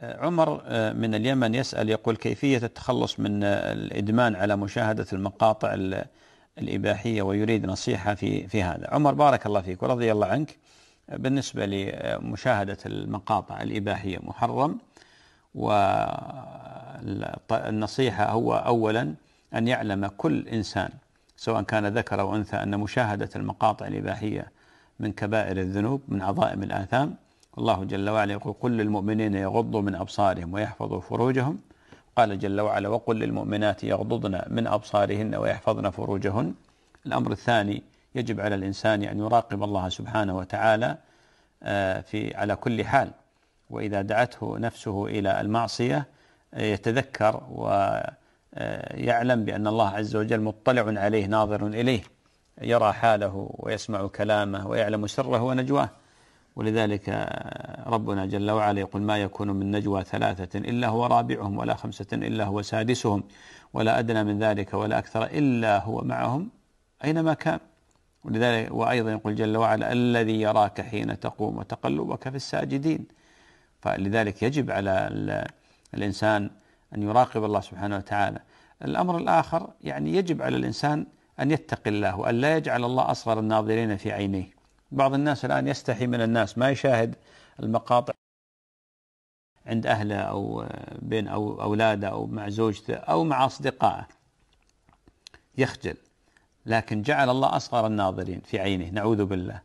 آه، عمر آه، من اليمن يسأل يقول كيفية التخلص من آه، الإدمان على مشاهدة المقاطع الإباحية ويريد نصيحة في في هذا عمر بارك الله فيك ورضي الله عنك بالنسبة لمشاهدة المقاطع الإباحية محرم والنصيحة هو أولا أن يعلم كل إنسان سواء كان ذكر أو أنثى أن مشاهدة المقاطع الإباحية من كبائر الذنوب من عظائم الآثام الله جل وعلا يقول قل للمؤمنين يغضوا من أبصارهم ويحفظوا فروجهم قال جل وعلا وقل للمؤمنات يغضضن من أبصارهن ويحفظن فروجهن الأمر الثاني يجب على الإنسان أن يراقب الله سبحانه وتعالى آه، في على كل حال وإذا دعته نفسه إلى المعصية آه، يتذكر ويعلم آه، بأن الله عز وجل مطلع عليه ناظر إليه يرى حاله ويسمع كلامه ويعلم سره ونجواه ولذلك ربنا جل وعلا يقول ما يكون من نجوى ثلاثة إلا هو رابعهم ولا خمسة إلا هو سادسهم ولا أدنى من ذلك ولا أكثر إلا هو معهم أينما كان ولذلك وأيضا يقول جل وعلا الذي يراك حين تقوم وتقلبك في الساجدين فلذلك يجب على الإنسان أن يراقب الله سبحانه وتعالى الأمر الآخر يعني يجب على الإنسان أن يتقي الله وأن لا يجعل الله أصغر الناظرين في عينيه بعض الناس الآن يستحي من الناس ما يشاهد المقاطع عند أهله أو بين أو أولاده أو مع زوجته أو مع أصدقائه يخجل لكن جعل الله أصغر الناظرين في عينه نعوذ بالله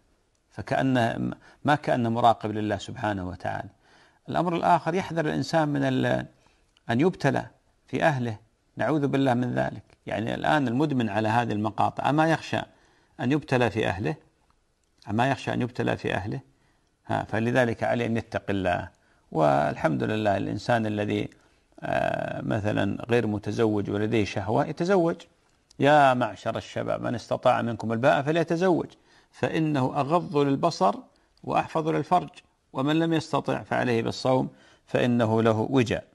فكأنه ما كأنه مراقب لله سبحانه وتعالى الأمر الآخر يحذر الإنسان من أن يبتلى في أهله نعوذ بالله من ذلك يعني الآن المدمن على هذه المقاطع أما يخشى أن يبتلى في أهله أما يخشى أن يبتلى في أهله ها فلذلك عليه أن يتقي الله والحمد لله الإنسان الذي آه، مثلا غير متزوج ولديه شهوة يتزوج يا معشر الشباب من استطاع منكم الباء فليتزوج فإنه أغض للبصر وأحفظ للفرج ومن لم يستطع فعليه بالصوم فإنه له وجاء